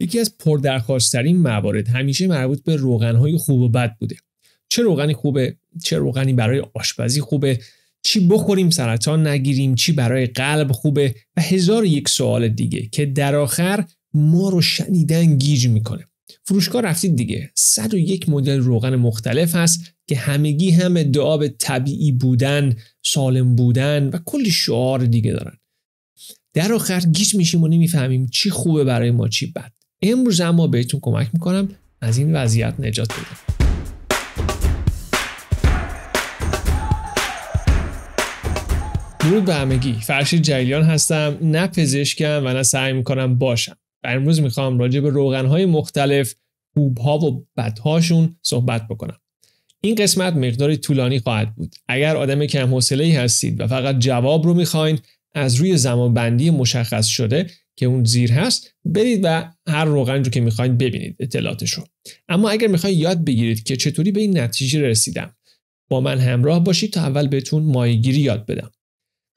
یکی از پردرخواستترین موارد همیشه مربوط به روغنهای خوب و بد بوده چه روغنی خوبه چه روغنی برای آشپزی خوبه چی بخوریم سرطان نگیریم چی برای قلب خوبه و هزار یک سوال دیگه که در آخر ما رو شنیدن گیج میکنه فروشگاه رفتید دیگه 101 مدل روغن مختلف هست که همگی هم ادعا به طبیعی بودن، سالم بودن و کلی شعار دیگه دارن. در آخر گیج میشیم و نمیفهمیم چی خوبه برای ما چی بد. امروز اما بهتون کمک میکنم از این وضعیت نجات بدم درود به همگی فرشید جلیان هستم نه پزشکم و نه سعی میکنم باشم و امروز میخوام راجع به روغنهای مختلف خوبها و بدهاشون صحبت بکنم این قسمت مقداری طولانی خواهد بود اگر آدم کم حوصله هستید و فقط جواب رو میخواین از روی زمانبندی مشخص شده که اون زیر هست برید و هر روغنج رو که میخواین ببینید اطلاعاتش رو اما اگر میخواین یاد بگیرید که چطوری به این نتیجه رسیدم با من همراه باشید تا اول بهتون مایگیری یاد بدم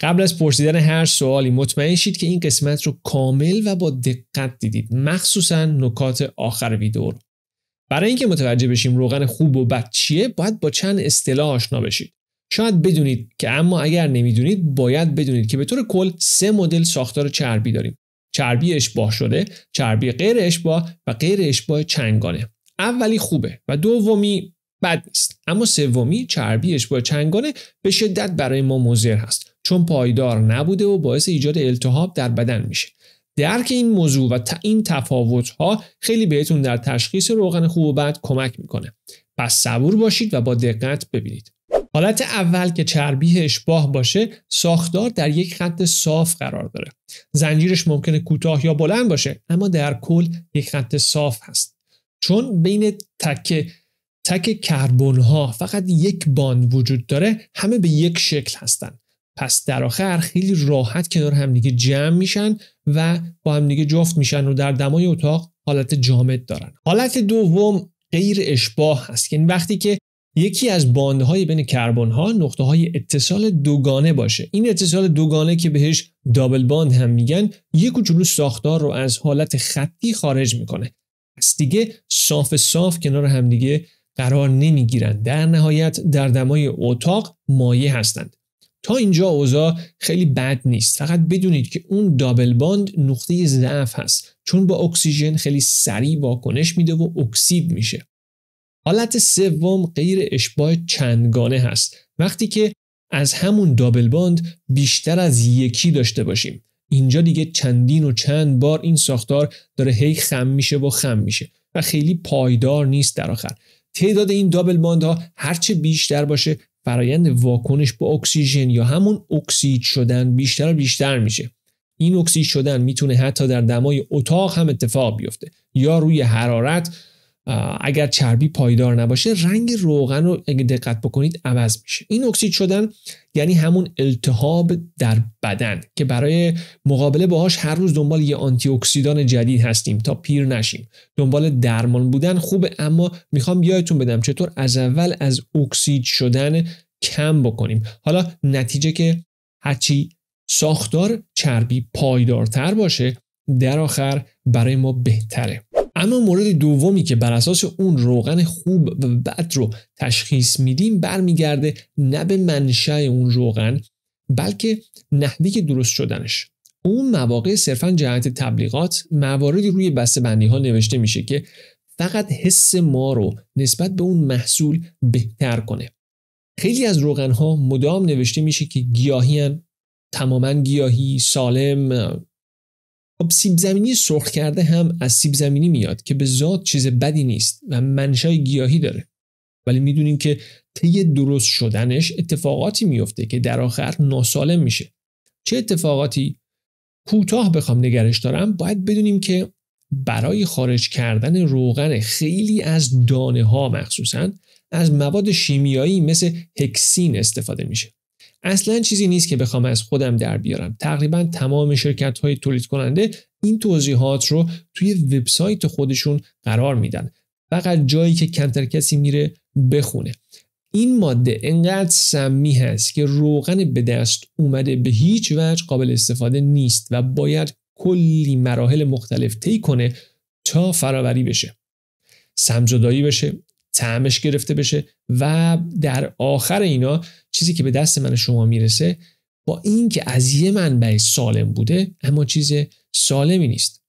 قبل از پرسیدن هر سوالی مطمئن شید که این قسمت رو کامل و با دقت دیدید مخصوصا نکات آخر ویدیو برای اینکه متوجه بشیم روغن خوب و بد چیه باید با چند اصطلاح آشنا بشید شاید بدونید که اما اگر نمیدونید باید بدونید که به طور کل سه مدل ساختار چربی داریم چربی اشباه شده چربی غیر اشباه و غیر اشباه چنگانه اولی خوبه و دومی بد نیست اما سومی چربی اشباه چنگانه به شدت برای ما مضر هست چون پایدار نبوده و باعث ایجاد التهاب در بدن میشه درک این موضوع و این تفاوت ها خیلی بهتون در تشخیص روغن خوب و بد کمک میکنه پس صبور باشید و با دقت ببینید حالت اول که چربیه اشباه باشه ساختار در یک خط صاف قرار داره زنجیرش ممکنه کوتاه یا بلند باشه اما در کل یک خط صاف هست چون بین تک تک کربن ها فقط یک باند وجود داره همه به یک شکل هستن پس در آخر خیلی راحت کنار همدیگه جمع میشن و با همدیگه جفت میشن و در دمای اتاق حالت جامد دارن حالت دوم غیر اشباه هست یعنی وقتی که یکی از باندهای بین کربن ها نقطه های اتصال دوگانه باشه این اتصال دوگانه که بهش دابل باند هم میگن یک کوچولو ساختار رو از حالت خطی خارج میکنه پس دیگه صاف صاف کنار همدیگه قرار نمیگیرند در نهایت در دمای اتاق مایع هستند تا اینجا اوضاع خیلی بد نیست فقط بدونید که اون دابل باند نقطه ضعف هست چون با اکسیژن خیلی سریع واکنش میده و اکسید میشه حالت سوم غیر اشباع چندگانه هست وقتی که از همون دابل باند بیشتر از یکی داشته باشیم اینجا دیگه چندین و چند بار این ساختار داره هی خم میشه و خم میشه و خیلی پایدار نیست در آخر تعداد این دابل باند ها هرچه بیشتر باشه فرایند واکنش با اکسیژن یا همون اکسید شدن بیشتر و بیشتر میشه این اکسید شدن میتونه حتی در دمای اتاق هم اتفاق بیفته یا روی حرارت اگر چربی پایدار نباشه رنگ روغن رو اگه دقت بکنید عوض میشه این اکسید شدن یعنی همون التهاب در بدن که برای مقابله باهاش هر روز دنبال یه آنتی اکسیدان جدید هستیم تا پیر نشیم دنبال درمان بودن خوبه اما میخوام یادتون بدم چطور از اول از اکسید شدن کم بکنیم حالا نتیجه که هرچی ساختار چربی پایدارتر باشه در آخر برای ما بهتره اما مورد دومی که بر اساس اون روغن خوب و بد رو تشخیص میدیم برمیگرده نه به منشأ اون روغن بلکه نحوه درست شدنش اون مواقع صرفا جهت تبلیغات مواردی روی بسته بندی ها نوشته میشه که فقط حس ما رو نسبت به اون محصول بهتر کنه خیلی از روغن ها مدام نوشته میشه که گیاهی هن، تماما گیاهی، سالم، خب سیب زمینی سرخ کرده هم از سیب زمینی میاد که به ذات چیز بدی نیست و منشای گیاهی داره ولی میدونیم که طی درست شدنش اتفاقاتی میفته که در آخر ناسالم میشه چه اتفاقاتی کوتاه بخوام نگرش دارم باید بدونیم که برای خارج کردن روغن خیلی از دانه ها مخصوصا از مواد شیمیایی مثل هکسین استفاده میشه اصلا چیزی نیست که بخوام از خودم در بیارم تقریبا تمام شرکت های تولید کننده این توضیحات رو توی وبسایت خودشون قرار میدن فقط جایی که کمتر کسی میره بخونه این ماده انقدر سمی هست که روغن به دست اومده به هیچ وجه قابل استفاده نیست و باید کلی مراحل مختلف طی کنه تا فراوری بشه سمجدایی بشه تعمش گرفته بشه و در آخر اینا چیزی که به دست من شما میرسه با اینکه از یه منبع سالم بوده اما چیز سالمی نیست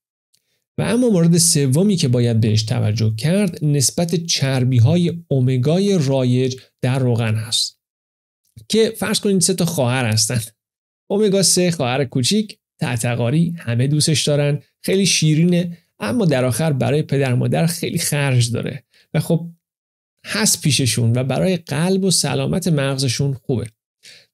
و اما مورد سومی که باید بهش توجه کرد نسبت چربی های اومگای رایج در روغن هست که فرض کنید سه تا خواهر هستن اومگا سه خواهر کوچیک تعتقاری همه دوستش دارن خیلی شیرینه اما در آخر برای پدر مادر خیلی خرج داره و خب هست پیششون و برای قلب و سلامت مغزشون خوبه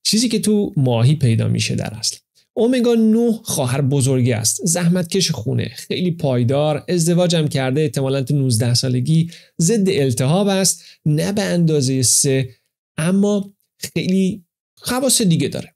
چیزی که تو ماهی پیدا میشه در اصل اومگا 9 خواهر بزرگی است زحمتکش خونه خیلی پایدار ازدواجم کرده احتمالا تو 19 سالگی ضد التهاب است نه به اندازه 3 اما خیلی خواص دیگه داره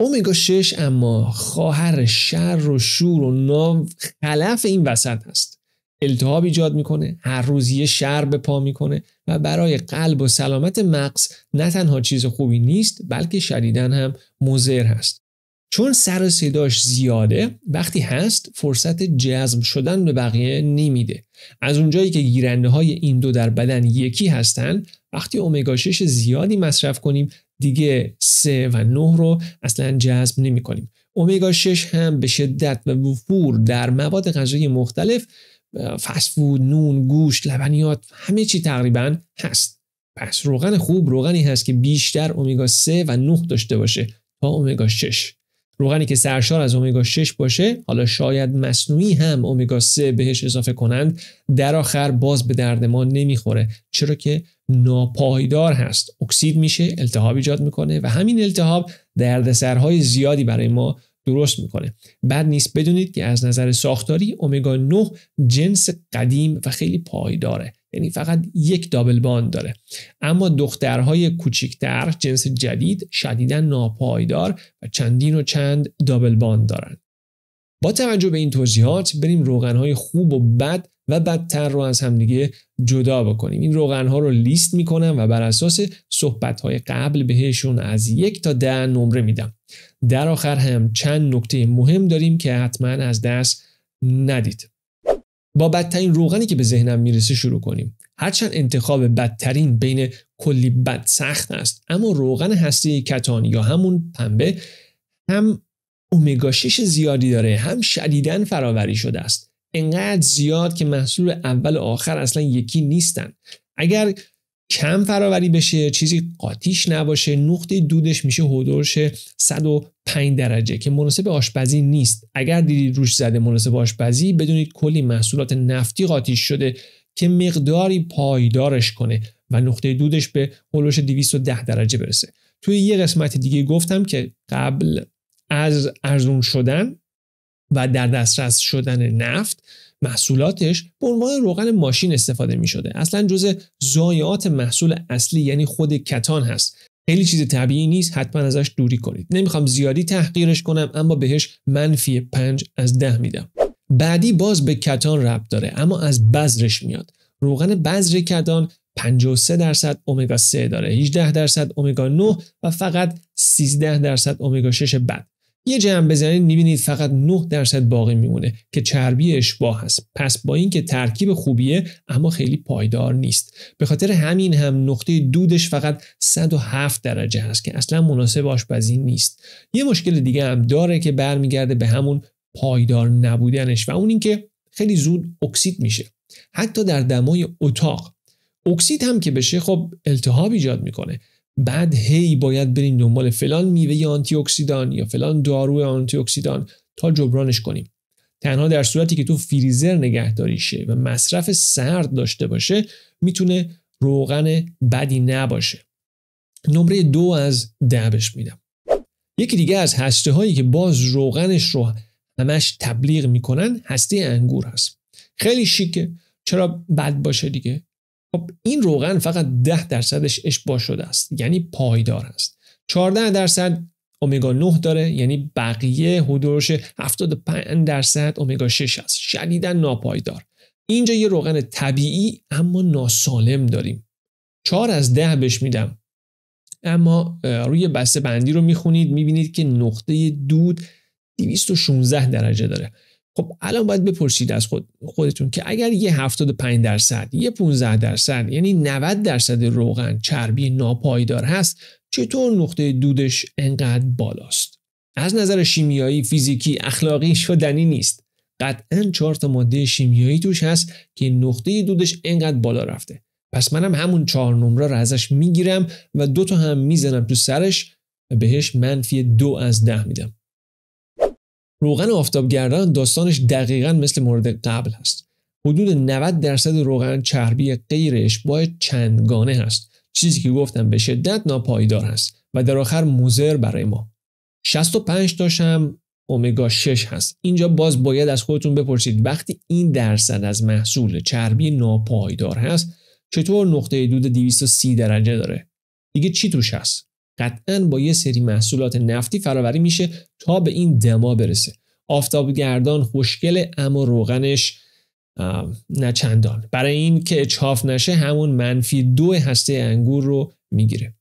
اومگا 6 اما خواهر شر و شور و نام خلف این وسط هست التهاب ایجاد میکنه هر روز یه شر به پا میکنه و برای قلب و سلامت مغز نه تنها چیز خوبی نیست بلکه شدیدن هم مضر هست چون سر صداش زیاده وقتی هست فرصت جذب شدن به بقیه نمیده از اونجایی که گیرنده های این دو در بدن یکی هستن وقتی امگا 6 زیادی مصرف کنیم دیگه 3 و 9 رو اصلا جذب نمی کنیم اومگا 6 هم به شدت و وفور در مواد غذایی مختلف فسفود، نون، گوشت، لبنیات همه چی تقریبا هست پس روغن خوب روغنی هست که بیشتر امگا 3 و 9 داشته باشه تا امگا 6 روغنی که سرشار از امگا 6 باشه حالا شاید مصنوعی هم امگا 3 بهش اضافه کنند در آخر باز به درد ما نمیخوره چرا که ناپایدار هست اکسید میشه التهاب ایجاد میکنه و همین التهاب دردسرهای زیادی برای ما درست میکنه بد نیست بدونید که از نظر ساختاری امگا 9 جنس قدیم و خیلی پایداره یعنی فقط یک دابل باند داره اما دخترهای کوچکتر جنس جدید شدیدا ناپایدار و چندین و چند دابل باند دارن با توجه به این توضیحات بریم روغنهای خوب و بد و بدتر رو از همدیگه جدا بکنیم این روغنها رو لیست میکنم و بر اساس صحبتهای قبل بهشون از یک تا ده نمره میدم در آخر هم چند نکته مهم داریم که حتما از دست ندید با بدترین روغنی که به ذهنم میرسه شروع کنیم هرچند انتخاب بدترین بین کلی بد سخت است اما روغن هسته کتان یا همون پنبه هم اومگا 6 زیادی داره هم شدیدن فراوری شده است انقدر زیاد که محصول اول و آخر اصلا یکی نیستن اگر کم فراوری بشه چیزی قاتیش نباشه نقطه دودش میشه هدرش 105 درجه که مناسب آشپزی نیست اگر دیدید روش زده مناسب آشپزی بدونید کلی محصولات نفتی قاتیش شده که مقداری پایدارش کنه و نقطه دودش به هلوش 210 درجه برسه توی یه قسمت دیگه گفتم که قبل از ارزون شدن و در دسترس شدن نفت محصولاتش به عنوان روغن ماشین استفاده می شده اصلا جز ضایعات محصول اصلی یعنی خود کتان هست خیلی چیز طبیعی نیست حتما ازش دوری کنید نمیخوام زیادی تحقیرش کنم اما بهش منفی 5 از ده میدم بعدی باز به کتان رب داره اما از بذرش میاد روغن بذر کتان 53 درصد امگا 3 داره 18 درصد امگا 9 و فقط 13 درصد امگا 6 بد یه جمع بزنید میبینید فقط 9 درصد باقی میمونه که چربی اشباه هست پس با اینکه ترکیب خوبیه اما خیلی پایدار نیست به خاطر همین هم نقطه دودش فقط 107 درجه هست که اصلا مناسب آشپزی نیست یه مشکل دیگه هم داره که برمیگرده به همون پایدار نبودنش و اون اینکه خیلی زود اکسید میشه حتی در دمای اتاق اکسید هم که بشه خب التهاب ایجاد میکنه بعد هی باید بریم دنبال فلان میوه آنتی اکسیدان یا فلان دارو آنتی اکسیدان تا جبرانش کنیم تنها در صورتی که تو فریزر نگهداری شه و مصرف سرد داشته باشه میتونه روغن بدی نباشه نمره دو از دبش میدم یکی دیگه از هسته هایی که باز روغنش رو همش تبلیغ میکنن هسته انگور هست خیلی شیکه چرا بد باشه دیگه خب این روغن فقط 10 درصدش اشباه شده است یعنی پایدار است 14 درصد امگا 9 داره یعنی بقیه حدودش 75 درصد امگا 6 است شدیدا ناپایدار اینجا یه روغن طبیعی اما ناسالم داریم 4 از 10 بهش میدم اما روی بسته بندی رو میخونید میبینید که نقطه دود 216 درجه داره خب الان باید بپرسید از خود خودتون که اگر یه 75 درصد یه 15 درصد یعنی 90 درصد روغن چربی ناپایدار هست چطور نقطه دودش انقدر بالاست از نظر شیمیایی فیزیکی اخلاقی شدنی نیست قطعا چهار تا ماده شیمیایی توش هست که نقطه دودش انقدر بالا رفته پس منم همون چهار نمره را ازش میگیرم و دو تا هم میزنم تو سرش و بهش منفی دو از ده میدم روغن آفتابگردان داستانش دقیقا مثل مورد قبل هست. حدود 90 درصد روغن چربی غیر با چندگانه هست. چیزی که گفتم به شدت ناپایدار هست و در آخر مزر برای ما. 65 هم امگا 6 هست. اینجا باز باید از خودتون بپرسید وقتی این درصد از محصول چربی ناپایدار هست چطور نقطه دود 230 درجه داره؟ دیگه چی توش هست؟ قطعا با یه سری محصولات نفتی فراوری میشه تا به این دما برسه آفتابگردان خوشگل اما روغنش نه برای این که اچاف نشه همون منفی دو هسته انگور رو میگیره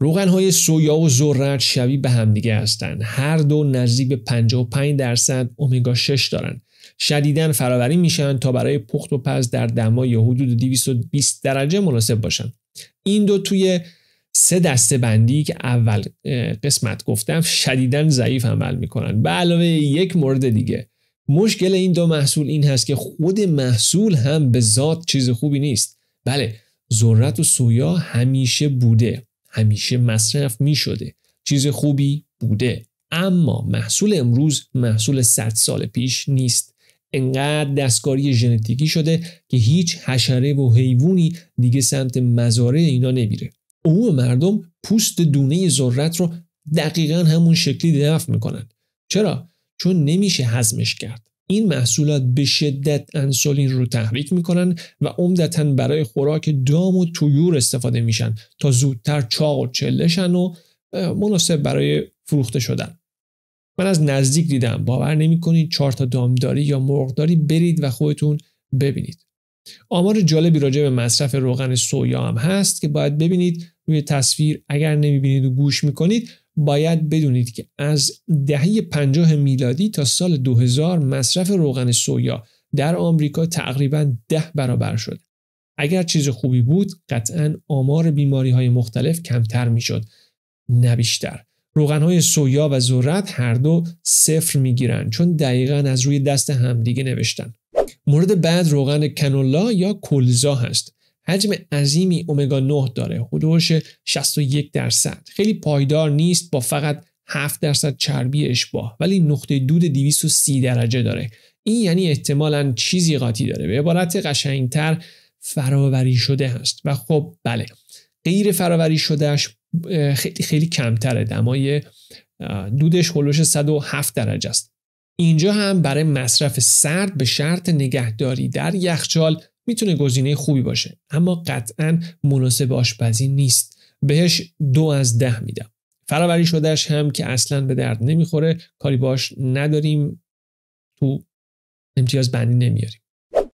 روغن های سویا و ذرت شبیه به همدیگه هستند هر دو نزدیک به 55 درصد امگا 6 دارند شدیداً فراوری میشن تا برای پخت و پز در دمای حدود 220 درجه مناسب باشن این دو توی سه دسته بندی که اول قسمت گفتم شدیدا ضعیف عمل میکنن به علاوه یک مورد دیگه مشکل این دو محصول این هست که خود محصول هم به ذات چیز خوبی نیست بله ذرت و سویا همیشه بوده همیشه مصرف می شده چیز خوبی بوده اما محصول امروز محصول صد سال پیش نیست انقدر دستکاری ژنتیکی شده که هیچ حشره و حیوانی دیگه سمت مزارع اینا نمیره عموم مردم پوست دونه ذرت رو دقیقا همون شکلی دفع میکنن چرا چون نمیشه هضمش کرد این محصولات به شدت انسولین رو تحریک میکنن و عمدتا برای خوراک دام و تویور استفاده میشن تا زودتر چاق و چلشن و مناسب برای فروخته شدن من از نزدیک دیدم باور نمیکنید چهار تا دامداری یا مرغداری برید و خودتون ببینید آمار جالبی راجع به مصرف روغن سویا هم هست که باید ببینید روی تصویر اگر نمیبینید و گوش میکنید باید بدونید که از دهه 50 میلادی تا سال 2000 مصرف روغن سویا در آمریکا تقریبا ده برابر شد. اگر چیز خوبی بود قطعا آمار بیماری های مختلف کمتر میشد نه بیشتر. روغن های سویا و ذرت هر دو صفر گیرن چون دقیقا از روی دست همدیگه نوشتن. مورد بعد روغن کنولا یا کلزا هست. حجم عظیمی اومگا 9 داره حدودش 61 درصد خیلی پایدار نیست با فقط 7 درصد چربی اشباه ولی نقطه دود 230 درجه داره این یعنی احتمالا چیزی قاطی داره به عبارت قشنگتر فراوری شده هست و خب بله غیر فراوری شدهش خیلی خیلی کمتره دمای دودش هلوش 107 درجه است اینجا هم برای مصرف سرد به شرط نگهداری در یخچال میتونه گزینه خوبی باشه اما قطعا مناسب آشپزی نیست بهش دو از ده میدم فراوری شدهش هم که اصلا به درد نمیخوره کاری باش نداریم تو امتیاز بندی نمیاریم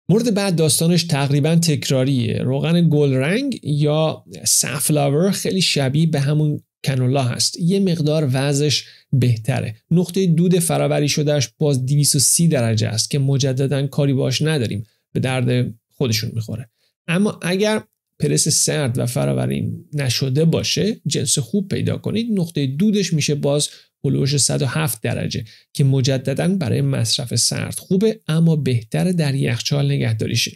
مورد بعد داستانش تقریبا تکراریه روغن گل رنگ یا سفلاور خیلی شبیه به همون کنولا هست یه مقدار وزش بهتره نقطه دود فراوری شدهش باز 230 درجه است که مجددا کاری باش نداریم به درد خودشون میخوره اما اگر پرس سرد و فراوری نشده باشه جنس خوب پیدا کنید نقطه دودش میشه باز هلوش 107 درجه که مجددا برای مصرف سرد خوبه اما بهتر در یخچال نگهداریشه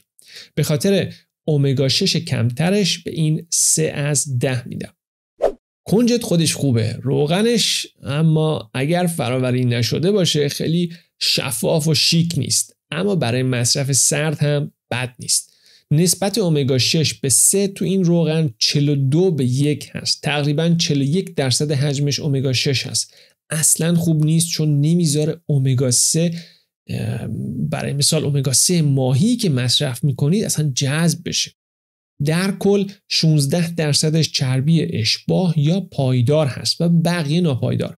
به خاطر اومگا 6 کمترش به این 3 از 10 میدم کنجد خودش خوبه روغنش اما اگر فراوری نشده باشه خیلی شفاف و شیک نیست اما برای مصرف سرد هم بد نیست نسبت امگا 6 به 3 تو این روغن 42 به 1 هست تقریبا 41 درصد حجمش امگا 6 هست اصلا خوب نیست چون نمیذاره امگا 3 برای مثال امگا 3 ماهی که مصرف میکنید اصلا جذب بشه در کل 16 درصدش چربی اشباه یا پایدار هست و بقیه ناپایدار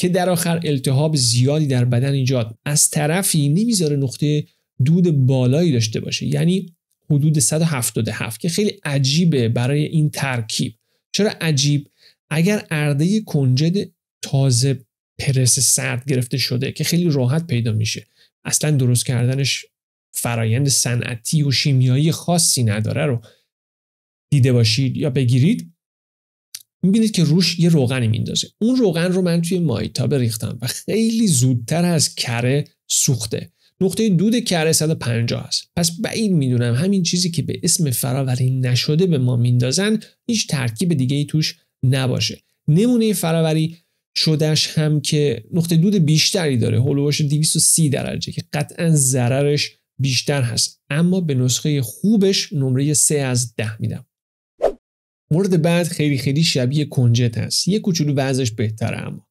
که در آخر التهاب زیادی در بدن ایجاد از طرفی نمیذاره نقطه دود بالایی داشته باشه یعنی حدود 177 که خیلی عجیبه برای این ترکیب چرا عجیب اگر ارده کنجد تازه پرس سرد گرفته شده که خیلی راحت پیدا میشه اصلا درست کردنش فرایند صنعتی و شیمیایی خاصی نداره رو دیده باشید یا بگیرید میبینید که روش یه روغنی میندازه اون روغن رو من توی مایتا ریختم و خیلی زودتر از کره سوخته نقطه دود کره 150 است. پس بعید میدونم همین چیزی که به اسم فراوری نشده به ما میندازن هیچ ترکیب دیگه ای توش نباشه. نمونه فراوری شدش هم که نقطه دود بیشتری داره هولوش 230 درجه که قطعا ضررش بیشتر هست اما به نسخه خوبش نمره 3 از 10 میدم مورد بعد خیلی خیلی شبیه کنجت هست یه کوچولو وزش بهتره اما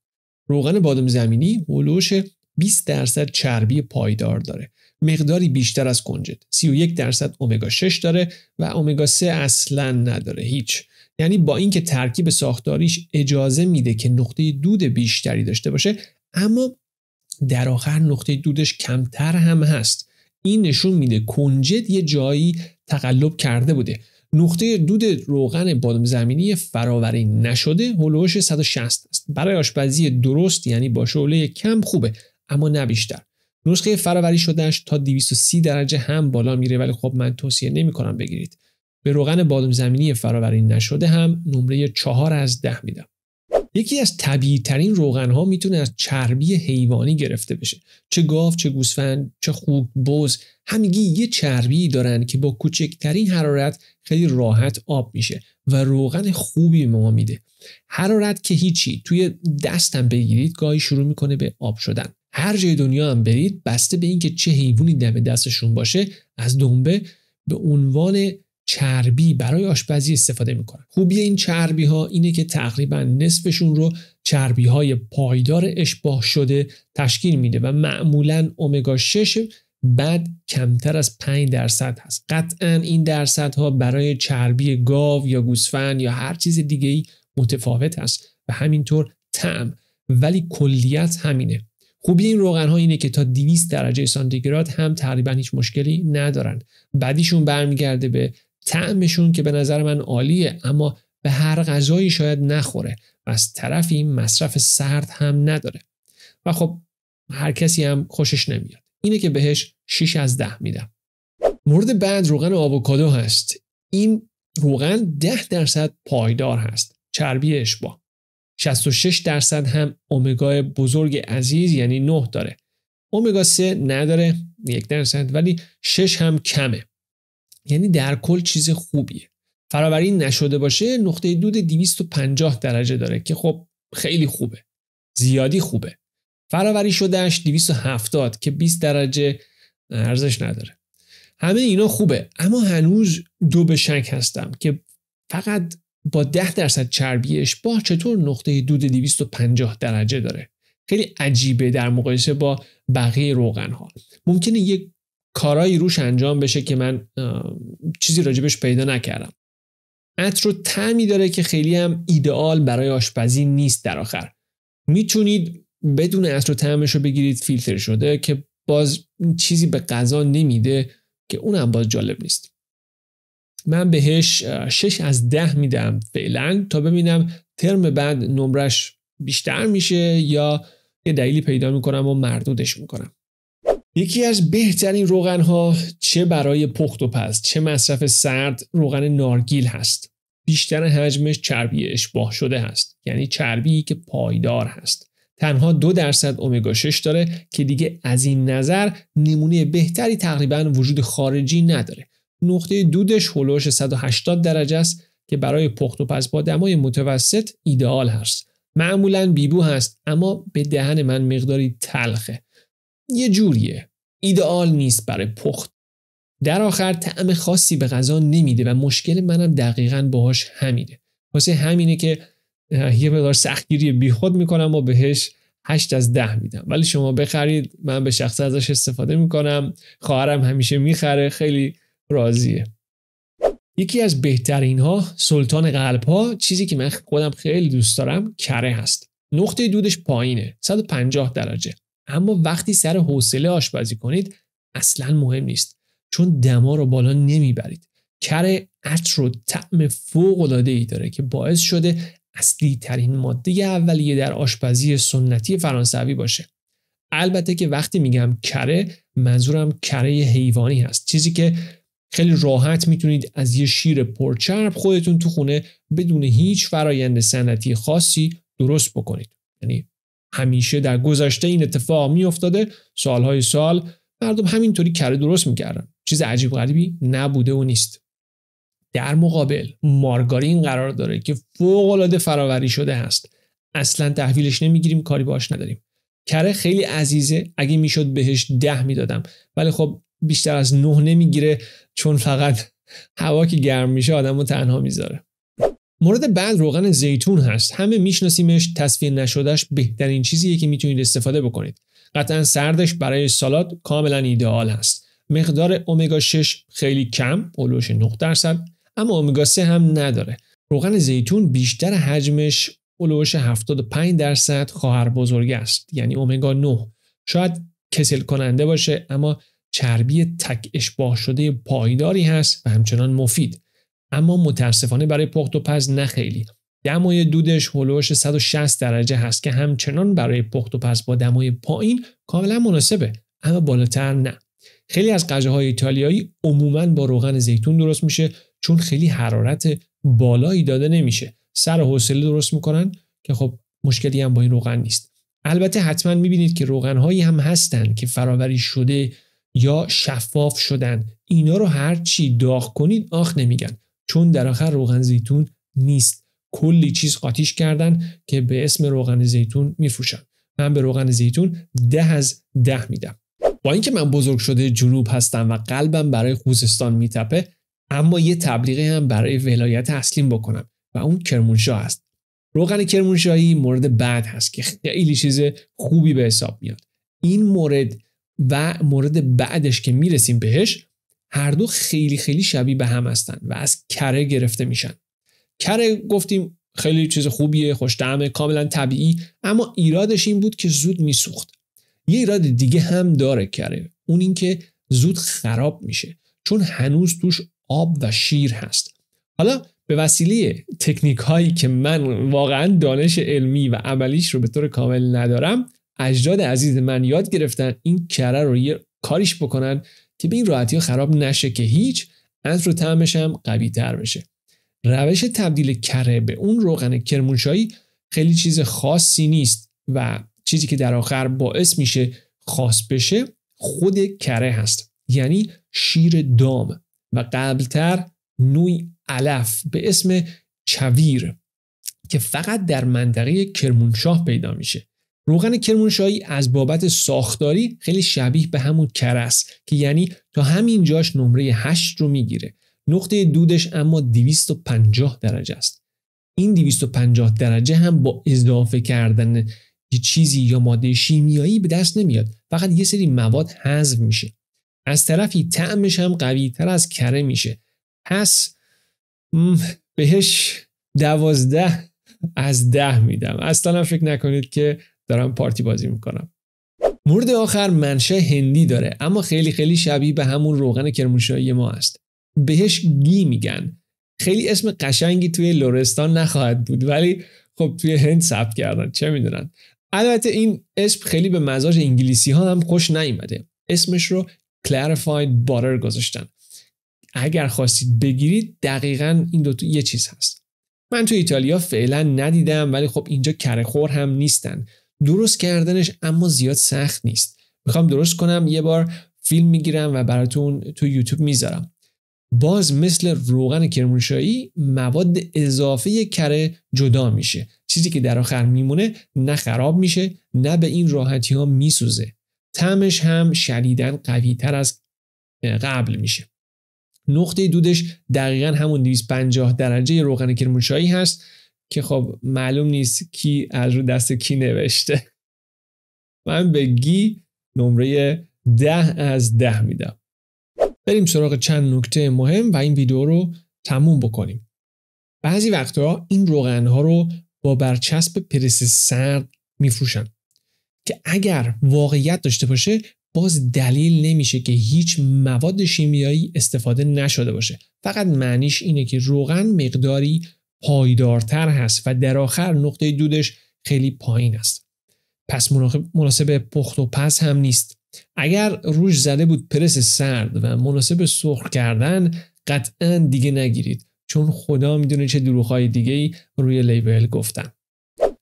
روغن بادام زمینی هولوش 20 درصد چربی پایدار داره مقداری بیشتر از کنجد 31 درصد امگا 6 داره و امگا 3 اصلا نداره هیچ یعنی با اینکه ترکیب ساختاریش اجازه میده که نقطه دود بیشتری داشته باشه اما در آخر نقطه دودش کمتر هم هست این نشون میده کنجد یه جایی تقلب کرده بوده نقطه دود روغن بادم زمینی فراوری نشده هلوش 160 است برای آشپزی درست یعنی با شعله کم خوبه اما نه بیشتر نسخه فراوری شدهش تا 230 درجه هم بالا میره ولی خب من توصیه نمی کنم بگیرید به روغن بادام زمینی فراوری نشده هم نمره 4 از 10 میدم یکی از طبیعی ترین روغن ها میتونه از چربی حیوانی گرفته بشه چه گاو چه گوسفند چه خوک بز همگی یه چربی دارن که با کوچکترین حرارت خیلی راحت آب میشه و روغن خوبی ما میده حرارت که هیچی توی دستم بگیرید گاهی شروع میکنه به آب شدن هر جای دنیا هم برید بسته به اینکه چه حیوانی دم دستشون باشه از دنبه به عنوان چربی برای آشپزی استفاده میکنن خوبی این چربی ها اینه که تقریبا نصفشون رو چربی های پایدار اشباه شده تشکیل میده و معمولا امگا 6 بعد کمتر از 5 درصد هست قطعا این درصدها برای چربی گاو یا گوسفند یا هر چیز دیگه ای متفاوت هست و همینطور تعم ولی کلیت همینه خوبی این روغن ها اینه که تا 200 درجه سانتیگراد هم تقریبا هیچ مشکلی ندارن بعدیشون برمیگرده به طعمشون که به نظر من عالیه اما به هر غذایی شاید نخوره و از طرفی مصرف سرد هم نداره و خب هر کسی هم خوشش نمیاد اینه که بهش 6 از 10 میدم مورد بعد روغن آووکادو هست این روغن 10 درصد پایدار هست چربیش با 66 درصد هم امگا بزرگ عزیز یعنی 9 داره امگا 3 نداره یک درصد ولی 6 هم کمه یعنی در کل چیز خوبیه فراوری نشده باشه نقطه دود 250 درجه داره که خب خیلی خوبه زیادی خوبه فراوری شدهش 270 که 20 درجه ارزش نداره همه اینا خوبه اما هنوز دو به شک هستم که فقط با 10 درصد چربیش با چطور نقطه دود 250 درجه داره خیلی عجیبه در مقایسه با بقیه روغن ها ممکنه یک کارایی روش انجام بشه که من چیزی راجبش پیدا نکردم عطر رو تعمی داره که خیلی هم ایدئال برای آشپزی نیست در آخر میتونید بدون عطر و تعمش رو بگیرید فیلتر شده که باز چیزی به غذا نمیده که اونم باز جالب نیست من بهش 6 از 10 میدم فعلا تا ببینم ترم بعد نمرش بیشتر میشه یا یه دلیلی پیدا میکنم و مردودش میکنم یکی از بهترین روغن ها چه برای پخت و پز چه مصرف سرد روغن نارگیل هست بیشتر حجمش چربی اشباه شده هست یعنی چربی که پایدار هست تنها دو درصد اومگا 6 داره که دیگه از این نظر نمونه بهتری تقریبا وجود خارجی نداره نقطه دودش هلوش 180 درجه است که برای پخت و پز با دمای متوسط ایدئال هست. معمولا بیبو هست اما به دهن من مقداری تلخه. یه جوریه. ایدئال نیست برای پخت. در آخر طعم خاصی به غذا نمیده و مشکل منم دقیقا باهاش همینه. واسه همینه که یه مقدار سختگیری بیخود میکنم و بهش 8 از 10 میدم ولی شما بخرید من به شخص ازش استفاده میکنم خواهرم همیشه میخره خیلی راضیه یکی از بهترین ها سلطان قلب ها چیزی که من خودم خیلی دوست دارم کره هست نقطه دودش پایینه 150 درجه اما وقتی سر حوصله آشپزی کنید اصلا مهم نیست چون دما رو بالا نمیبرید کره عطر و طعم فوق العاده ای داره که باعث شده اصلی ترین ماده اولیه در آشپزی سنتی فرانسوی باشه البته که وقتی میگم کره منظورم کره حیوانی هست چیزی که خیلی راحت میتونید از یه شیر پرچرب خودتون تو خونه بدون هیچ فرایند سنتی خاصی درست بکنید یعنی همیشه در گذشته این اتفاق میافتاده سالهای سال مردم همینطوری کره درست میکردن چیز عجیب غریبی نبوده و نیست در مقابل مارگارین قرار داره که فوق العاده فراوری شده هست اصلا تحویلش نمیگیریم کاری باش نداریم کره خیلی عزیزه اگه میشد بهش ده میدادم ولی خب بیشتر از نه نمیگیره چون فقط هوا که گرم میشه آدم رو تنها میذاره مورد بعد روغن زیتون هست همه میشناسیمش تصفیه نشدهش بهترین چیزیه که میتونید استفاده بکنید قطعا سردش برای سالاد کاملا ایدئال هست مقدار امگا 6 خیلی کم اولوش 9 درصد اما امگا 3 هم نداره روغن زیتون بیشتر حجمش اولوش 75 درصد خواهر بزرگ است یعنی امگا 9 شاید کسل کننده باشه اما چربی تک اشباه شده پایداری هست و همچنان مفید اما متاسفانه برای پخت و پز نه خیلی دمای دودش هلوش 160 درجه هست که همچنان برای پخت و پز با دمای پایین کاملا مناسبه اما بالاتر نه خیلی از غذاهای ایتالیایی عموما با روغن زیتون درست میشه چون خیلی حرارت بالایی داده نمیشه سر حوصله درست میکنن که خب مشکلی هم با این روغن نیست البته حتما میبینید که روغنهایی هم هستن که فراوری شده یا شفاف شدن اینا رو هر چی داغ کنید آخ نمیگن چون در آخر روغن زیتون نیست کلی چیز قاتیش کردن که به اسم روغن زیتون میفروشن من به روغن زیتون ده از ده میدم با اینکه من بزرگ شده جنوب هستم و قلبم برای خوزستان میتپه اما یه تبلیغی هم برای ولایت اصلیم بکنم و اون کرمانشاه است روغن کرمانشاهی مورد بعد هست که خیلی چیز خوبی به حساب میاد این مورد و مورد بعدش که میرسیم بهش هر دو خیلی خیلی شبیه به هم هستن و از کره گرفته میشن کره گفتیم خیلی چیز خوبیه خوش دمه کاملا طبیعی اما ایرادش این بود که زود میسوخت یه ایراد دیگه هم داره کره اون اینکه زود خراب میشه چون هنوز توش آب و شیر هست حالا به وسیله تکنیک هایی که من واقعا دانش علمی و عملیش رو به طور کامل ندارم اجداد عزیز من یاد گرفتن این کره رو یه کاریش بکنن که به این راحتی خراب نشه که هیچ از رو طعمش هم قوی تر بشه روش تبدیل کره به اون روغن کرمونشایی خیلی چیز خاصی نیست و چیزی که در آخر باعث میشه خاص بشه خود کره هست یعنی شیر دام و قبلتر نوعی علف به اسم چویر که فقط در منطقه کرمونشاه پیدا میشه روغن کرمانشاهی از بابت ساختاری خیلی شبیه به همون کرس که یعنی تا همین جاش نمره 8 رو میگیره نقطه دودش اما 250 درجه است این 250 درجه هم با اضافه کردن چیزی یا ماده شیمیایی به دست نمیاد فقط یه سری مواد حذف میشه از طرفی طعمش هم قوی تر از کره میشه پس بهش دوازده از ده میدم اصلا فکر نکنید که دارم پارتی بازی میکنم مورد آخر منشه هندی داره اما خیلی خیلی شبیه به همون روغن کرمانشاهی ما است بهش گی میگن خیلی اسم قشنگی توی لورستان نخواهد بود ولی خب توی هند ثبت کردن چه میدونن البته این اسم خیلی به مزاج انگلیسی ها هم خوش نیومده اسمش رو clarified butter گذاشتن اگر خواستید بگیرید دقیقا این دو یه چیز هست من تو ایتالیا فعلا ندیدم ولی خب اینجا کرهخور هم نیستن درست کردنش اما زیاد سخت نیست میخوام درست کنم یه بار فیلم میگیرم و براتون تو یوتیوب میذارم باز مثل روغن کرمونشایی مواد اضافه کره جدا میشه چیزی که در آخر میمونه نه خراب میشه نه به این راحتی ها میسوزه تمش هم شدیدن قوی تر از قبل میشه نقطه دودش دقیقا همون 250 درجه روغن کرمونشایی هست که خب معلوم نیست کی از رو دست کی نوشته من به گی نمره ده از ده میدم بریم سراغ چند نکته مهم و این ویدیو رو تموم بکنیم بعضی وقتها این روغن ها رو با برچسب پرس سرد میفروشن که اگر واقعیت داشته باشه باز دلیل نمیشه که هیچ مواد شیمیایی استفاده نشده باشه فقط معنیش اینه که روغن مقداری پایدارتر هست و در آخر نقطه دودش خیلی پایین است پس مناسب پخت و پس هم نیست اگر روش زده بود پرس سرد و مناسب سرخ کردن قطعا دیگه نگیرید چون خدا میدونه چه دروغهای دیگه ای روی لیبل گفتن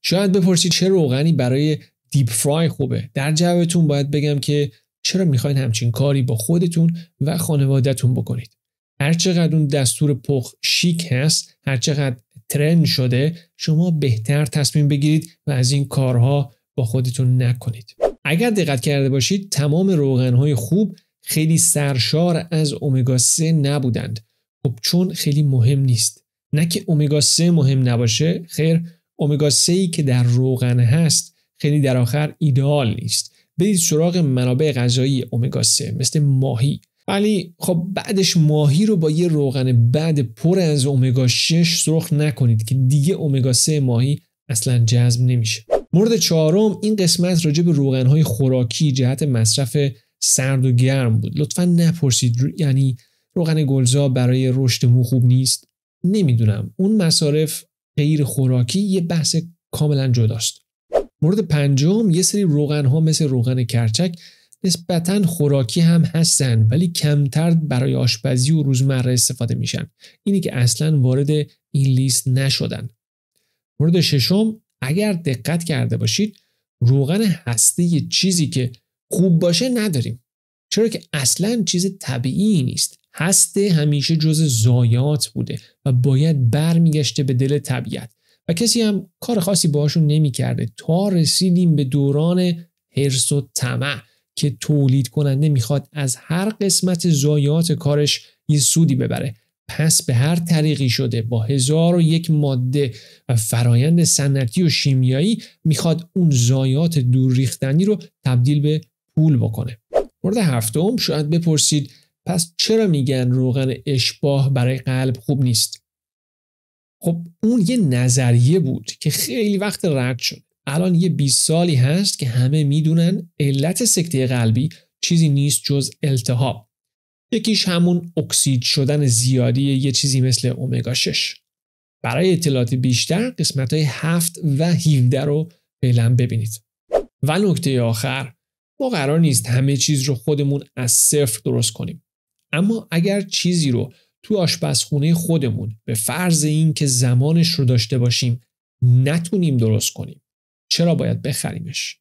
شاید بپرسید چه روغنی برای دیپ فرای خوبه در جوابتون باید بگم که چرا میخواین همچین کاری با خودتون و خانوادهتون بکنید هر چقدر اون دستور پخ شیک هست هر چقدر ترند شده شما بهتر تصمیم بگیرید و از این کارها با خودتون نکنید اگر دقت کرده باشید تمام های خوب خیلی سرشار از امگا 3 نبودند خب چون خیلی مهم نیست نه که امگا 3 مهم نباشه خیر امگا 3 ای که در روغن هست خیلی در آخر ایدئال نیست برید سراغ منابع غذایی امگا 3 مثل ماهی ولی خب بعدش ماهی رو با یه روغن بعد پر از اومگا 6 سرخ نکنید که دیگه اومگا 3 ماهی اصلا جذب نمیشه مورد چهارم این قسمت راجع به روغنهای خوراکی جهت مصرف سرد و گرم بود لطفا نپرسید یعنی روغن گلزا برای رشد مو خوب نیست نمیدونم اون مصارف غیر خوراکی یه بحث کاملا جداست مورد پنجم یه سری روغن ها مثل روغن کرچک نسبتا خوراکی هم هستن ولی کمتر برای آشپزی و روزمره استفاده میشن اینی که اصلا وارد این لیست نشدن مورد ششم اگر دقت کرده باشید روغن هسته چیزی که خوب باشه نداریم چرا که اصلا چیز طبیعی نیست هسته همیشه جز زایات بوده و باید برمیگشته به دل طبیعت و کسی هم کار خاصی باهاشون نمیکرده تا رسیدیم به دوران هرس و تمه. که تولید کننده میخواد از هر قسمت زایات کارش یه سودی ببره پس به هر طریقی شده با هزار و یک ماده و فرایند سنتی و شیمیایی میخواد اون زایات دور ریختنی رو تبدیل به پول بکنه مورد هفتم شاید بپرسید پس چرا میگن روغن اشباه برای قلب خوب نیست خب اون یه نظریه بود که خیلی وقت رد شد الان یه 20 سالی هست که همه میدونن علت سکته قلبی چیزی نیست جز التهاب یکیش همون اکسید شدن زیادی یه چیزی مثل اومگا 6 برای اطلاعات بیشتر قسمت های 7 و 17 رو فعلا ببینید و نکته آخر ما قرار نیست همه چیز رو خودمون از صفر درست کنیم اما اگر چیزی رو تو آشپزخونه خودمون به فرض اینکه زمانش رو داشته باشیم نتونیم درست کنیم چرا باید بخریمش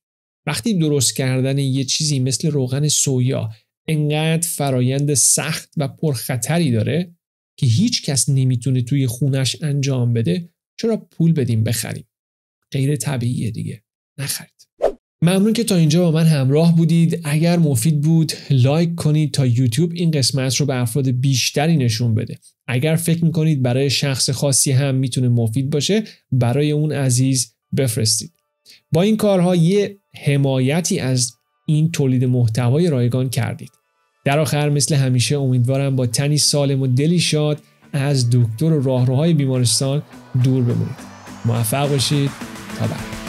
وقتی درست کردن یه چیزی مثل روغن سویا انقدر فرایند سخت و پرخطری داره که هیچ کس نمیتونه توی خونش انجام بده چرا پول بدیم بخریم غیر طبیعیه دیگه نخرید ممنون که تا اینجا با من همراه بودید اگر مفید بود لایک کنید تا یوتیوب این قسمت رو به افراد بیشتری نشون بده اگر فکر میکنید برای شخص خاصی هم میتونه مفید باشه برای اون عزیز بفرستید با این کارها یه حمایتی از این تولید محتوای رایگان کردید در آخر مثل همیشه امیدوارم با تنی سالم و دلی شاد از دکتر و راهروهای بیمارستان دور بمونید موفق باشید تا بعد